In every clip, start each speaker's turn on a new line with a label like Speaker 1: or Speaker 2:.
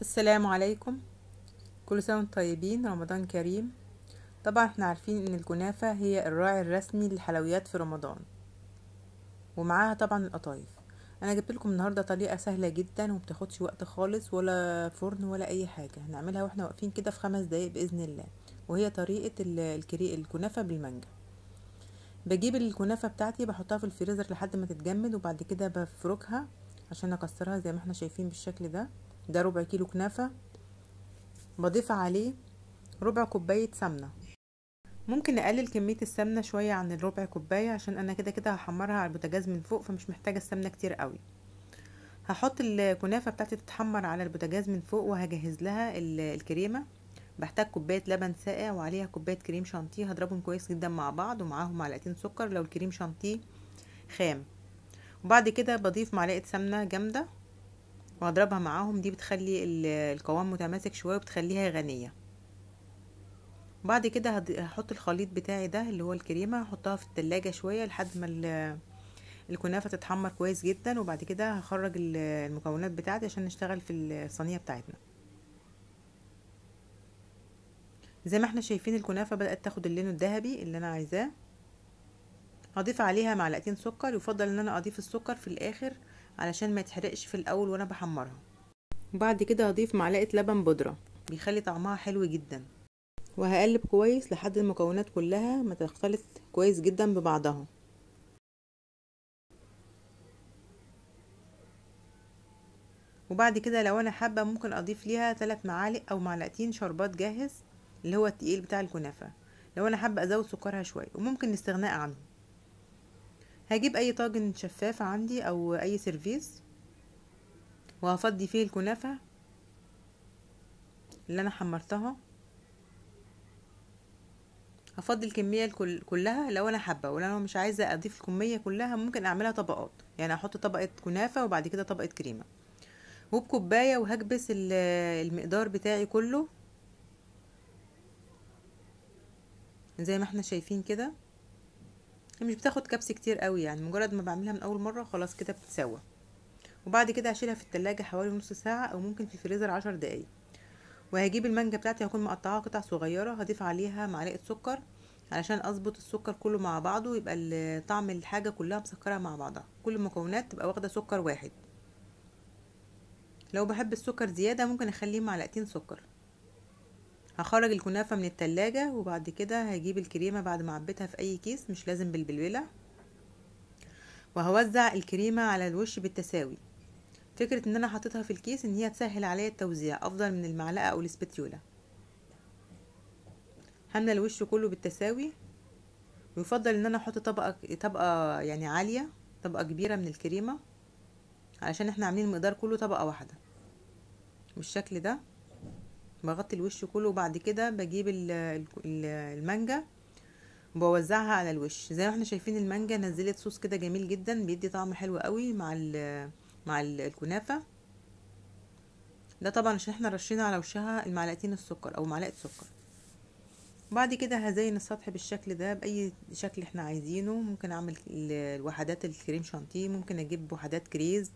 Speaker 1: السلام عليكم كل سنة وانتم طيبين رمضان كريم طبعا احنا عارفين ان الكنافة هي الراعي الرسمي للحلويات في رمضان ومعاها طبعا القطايف انا جبت لكم النهارده طريقه سهله جدا ومتاخدش وقت خالص ولا فرن ولا اي حاجه هنعملها واحنا واقفين كده في خمس دقايق باذن الله وهي طريقه الكريق الكنافه بالمانجا بجيب الكنافه بتاعتي بحطها في الفريزر لحد ما تتجمد وبعد كده بفركها عشان اكسرها زي ما احنا شايفين بالشكل ده ده ربع كيلو كنافة بضيف عليه ربع كوباية سمنة ممكن اقلل كمية السمنة شوية عن الربع كوباية عشان انا كده كده هحمرها على البوتاجاز من فوق فمش محتاجة السمنة كتير قوي هحط الكنافة بتاعتي تتحمر على البوتاجاز من فوق وهجهز لها الكريمة بحتاج كوباية لبن ساقع وعليها كوباية كريم شانتيه هضربهم كويس جدا مع بعض ومعاهم معلقتين سكر لو الكريم شانتيه خام وبعد كده بضيف معلقة سمنة جامدة واضربها معاهم دي بتخلي القوام متماسك شويه وبتخليها غنيه بعد كده هحط الخليط بتاعي ده اللي هو الكريمه هحطها في التلاجة شويه لحد ما الكنافه تتحمر كويس جدا وبعد كده هخرج المكونات بتاعتي عشان نشتغل في الصينيه بتاعتنا زي ما احنا شايفين الكنافه بدات تاخد اللون الذهبي اللي انا عايزاه هضيف عليها معلقتين سكر يفضل ان انا اضيف السكر في الاخر علشان ما يتحرقش في الاول وانا بحمرها بعد كده هضيف معلقه لبن بودره بيخلي طعمها حلو جدا وهقلب كويس لحد المكونات كلها ما تختلط كويس جدا ببعضها وبعد كده لو انا حابه ممكن اضيف ليها ثلاث معالق او معلقتين شربات جاهز اللي هو التقيل بتاع الكنافه لو انا حابه ازود سكرها شويه وممكن الاستغناء عنه هجيب اي طاجن شفاف عندي او اي سيرفيس وهفضي فيه الكنافة اللي انا حمرتها هفضي الكمية كلها لو انا حابة ولو انا مش عايزة اضيف الكمية كلها ممكن اعملها طبقات يعني احط طبقة كنافة وبعد كده طبقة كريمة وبكوباية وهكبس المقدار بتاعي كله زي ما احنا شايفين كده مش بتاخد كبس كتير قوي يعني مجرد ما بعملها من اول مره خلاص كده بتتسوى وبعد كده هشيلها في التلاجة حوالي نص ساعة او ممكن في الفريزر عشر دقايق وهجيب المانجا بتاعتي هكون مقطعاها قطع صغيرة هضيف عليها معلقة سكر علشان اظبط السكر كله مع بعضه يبقى طعم الحاجة كلها مسكرة مع بعضها كل المكونات تبقى واخدة سكر واحد لو بحب السكر زيادة ممكن اخليه معلقتين سكر هخرج الكنافه من التلاجة وبعد كده هجيب الكريمه بعد ما عبيتها في اي كيس مش لازم بالبلبله وهوزع الكريمه على الوش بالتساوي فكره ان انا حطيتها في الكيس ان هي تسهل عليا التوزيع افضل من المعلقه او الاسبتيولا هملى الوش كله بالتساوي ويفضل ان انا احط طبقه طبقه يعني عاليه طبقه كبيره من الكريمه علشان احنا عاملين المقدار كله طبقه واحده بالشكل ده بغطي الوش كله وبعد كده بجيب المانجا وبوزعها على الوش زي ما احنا شايفين المانجا نزلت صوص كده جميل جدا بيدي طعم حلو قوي مع الـ مع الـ الكنافه ده طبعا عشان احنا رشينا على وشها المعلقتين السكر او معلقه سكر بعد كده هزين السطح بالشكل ده باي شكل احنا عايزينه ممكن اعمل الوحدات الكريم شانتيه ممكن اجيب وحدات كريز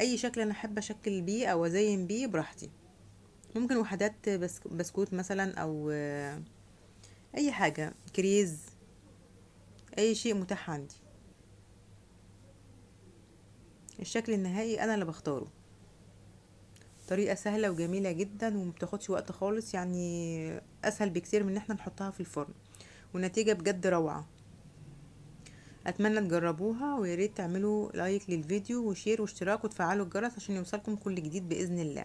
Speaker 1: اي شكل انا احب اشكل بيه او ازين بيه براحتي ممكن وحدات بسكوت مثلا او آه، اي حاجه كريز اي شيء متاح عندي الشكل النهائي انا اللي بختاره طريقه سهله وجميله جدا ومبتاخدش وقت خالص يعني اسهل بكتير من ان احنا نحطها في الفرن ونتيجه بجد روعه اتمنى تجربوها وياريت تعملوا لايك للفيديو وشير واشتراك وتفعلوا الجرس عشان يوصلكم كل جديد باذن الله